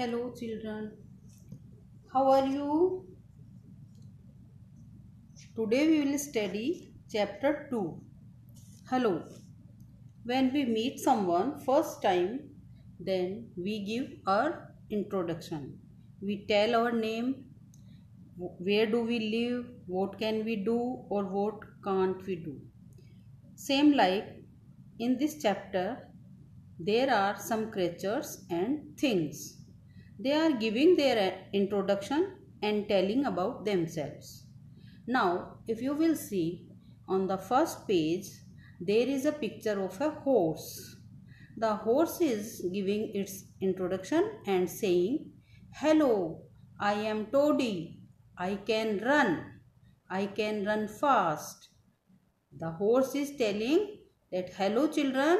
hello children how are you today we will study chapter 2 hello when we meet someone first time then we give our introduction we tell our name where do we live what can we do or what can't we do same like in this chapter there are some creatures and things they are giving their uh, introduction and telling about themselves. Now, if you will see on the first page, there is a picture of a horse. The horse is giving its introduction and saying, Hello, I am Toddy. I can run. I can run fast. The horse is telling that, Hello, children,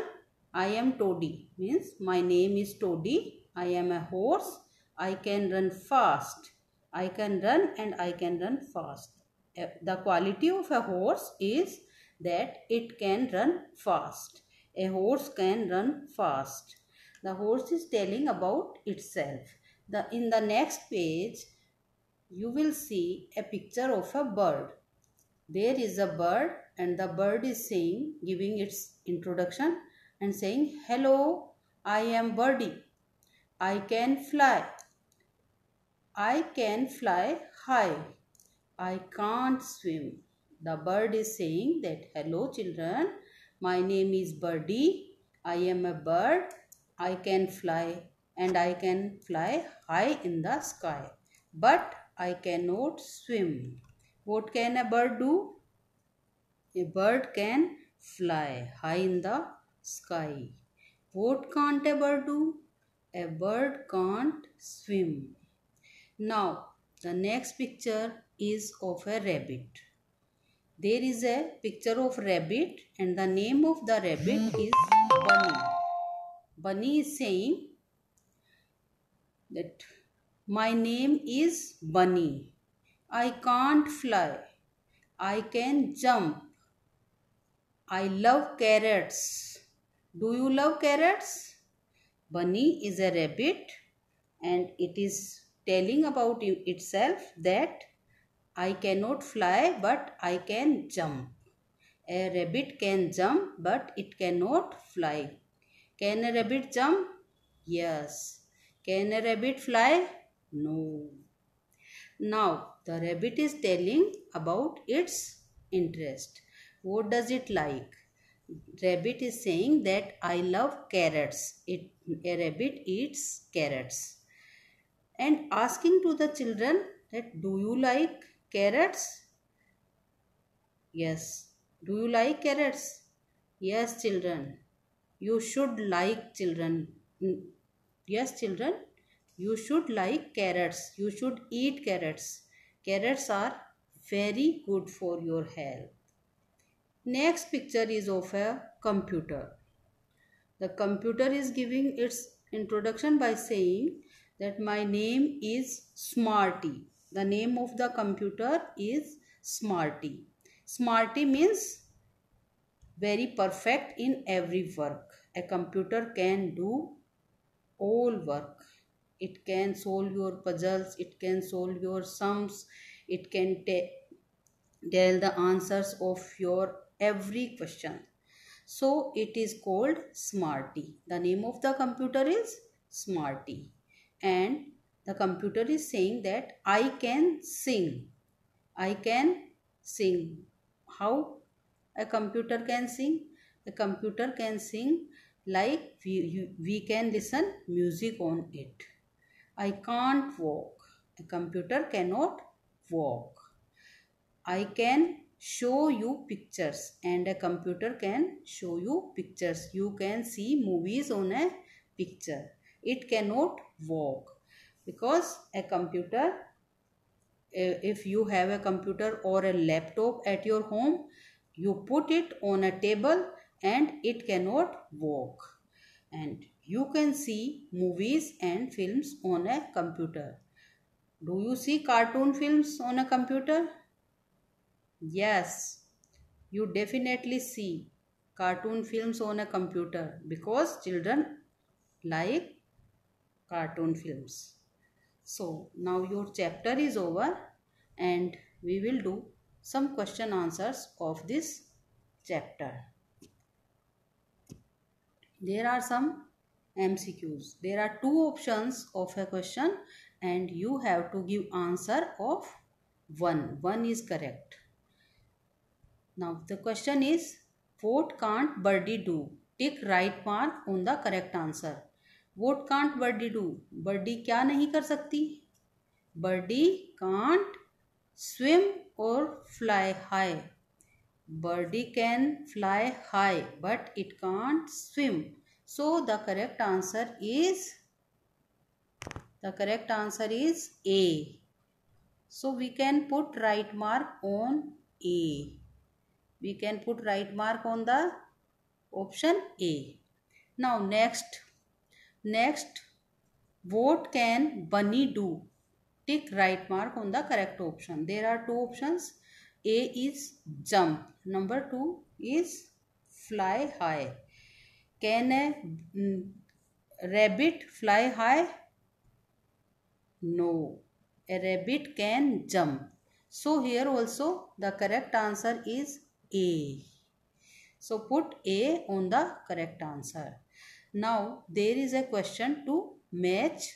I am Toddy. Means, my name is Toddy. I am a horse I can run fast. I can run and I can run fast. Eh, the quality of a horse is that it can run fast. A horse can run fast. The horse is telling about itself. The, in the next page, you will see a picture of a bird. There is a bird and the bird is saying, giving its introduction and saying, Hello, I am birdie. I can fly. I can fly high. I can't swim. The bird is saying that, hello children, my name is birdie. I am a bird. I can fly and I can fly high in the sky. But I cannot swim. What can a bird do? A bird can fly high in the sky. What can't a bird do? A bird can't swim. Now, the next picture is of a rabbit. There is a picture of rabbit and the name of the rabbit is Bunny. Bunny is saying that my name is Bunny. I can't fly. I can jump. I love carrots. Do you love carrots? Bunny is a rabbit and it is telling about itself that I cannot fly but I can jump. A rabbit can jump but it cannot fly. Can a rabbit jump? Yes. Can a rabbit fly? No. Now the rabbit is telling about its interest. What does it like? Rabbit is saying that I love carrots. It, a rabbit eats carrots and asking to the children that do you like carrots? Yes. Do you like carrots? Yes, children. You should like children. Mm, yes, children. You should like carrots. You should eat carrots. Carrots are very good for your health. Next picture is of a computer. The computer is giving its introduction by saying that my name is Smarty. The name of the computer is Smarty. Smarty means very perfect in every work. A computer can do all work. It can solve your puzzles, it can solve your sums, it can tell the answers of your every question. So it is called Smarty. The name of the computer is Smarty and the computer is saying that I can sing. I can sing. How a computer can sing? A computer can sing like we, we can listen music on it. I can't walk. A computer cannot walk. I can show you pictures and a computer can show you pictures. You can see movies on a picture it cannot walk because a computer if you have a computer or a laptop at your home you put it on a table and it cannot walk and you can see movies and films on a computer do you see cartoon films on a computer yes you definitely see cartoon films on a computer because children like cartoon films. So now your chapter is over and we will do some question answers of this chapter. There are some MCQs. There are two options of a question and you have to give answer of one. One is correct. Now the question is what can't birdie do? Take right mark on the correct answer. What can't birdie do birdie क्या नहीं कर सकती birdie can't swim और fly high birdie can fly high but it can't swim so the correct answer is the correct answer is A so we can put right mark on A we can put right mark on the option A now next next what can bunny do tick right mark on the correct option there are to option A is jump number two is fly high can a rabbit fly high no a rabbit can jump so here also the correct answer is A so put A on the correct answer Now there is a question to match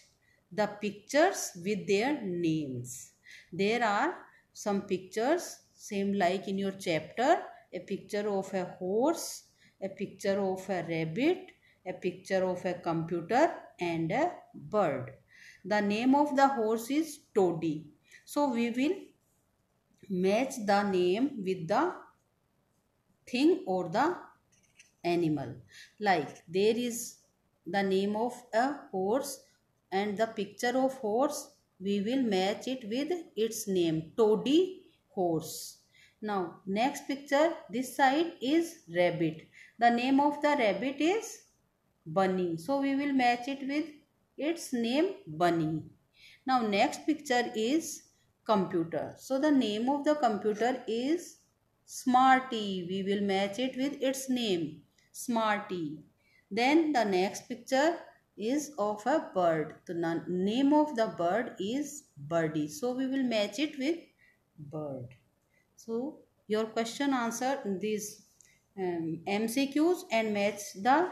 the pictures with their names. There are some pictures same like in your chapter a picture of a horse, a picture of a rabbit, a picture of a computer and a bird. The name of the horse is Toddy. So we will match the name with the thing or the animal like there is the name of a horse and the picture of horse we will match it with its name toady horse now next picture this side is rabbit the name of the rabbit is bunny so we will match it with its name bunny now next picture is computer so the name of the computer is smarty we will match it with its name smarty. Then the next picture is of a bird. The name of the bird is birdie. So we will match it with bird. So your question answer these um, MCQs and match the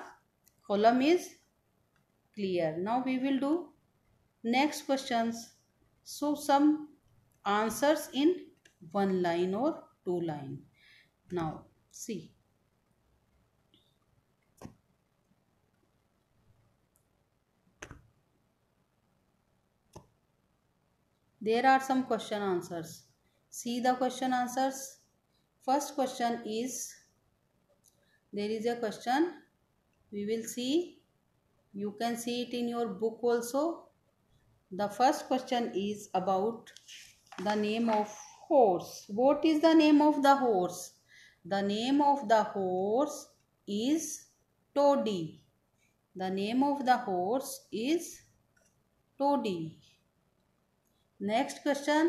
column is clear. Now we will do next questions. So some answers in one line or two line. Now see There are some question answers. See the question answers. First question is, there is a question, we will see, you can see it in your book also. The first question is about the name of horse. What is the name of the horse? The name of the horse is Toddy. The name of the horse is Toddy. Next question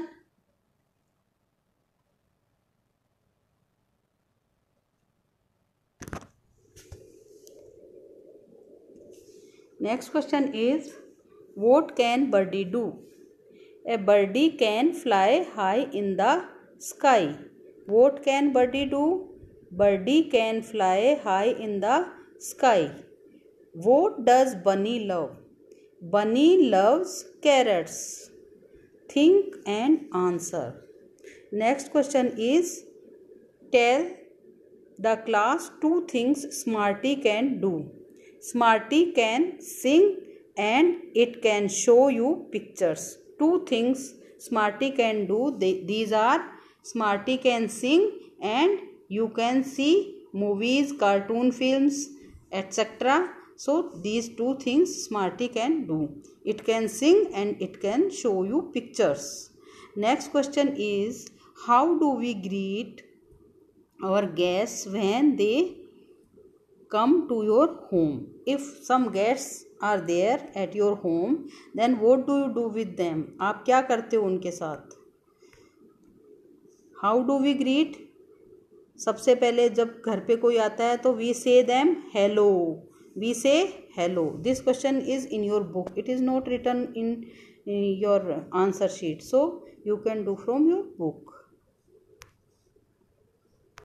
next question is what can birdie do A birdie can fly high in the sky what can birdie do birdie can fly high in the sky what does bunny love bunny loves carrots think and answer next question is tell the class two things smarty can do smarty can sing and it can show you pictures two things smarty can do they, these are smarty can sing and you can see movies cartoon films etc so these two things smarty can do it can sing and it can show you pictures next question is how do we greet our guests when they come to your home if some guests are there at your home then what do you do with them aap kya karte ho unke sath how do we greet सबसे पहले जब घर पे कोई आता है तो we say them hello we say hello this question is in your book it is not written in, in your answer sheet so you can do from your book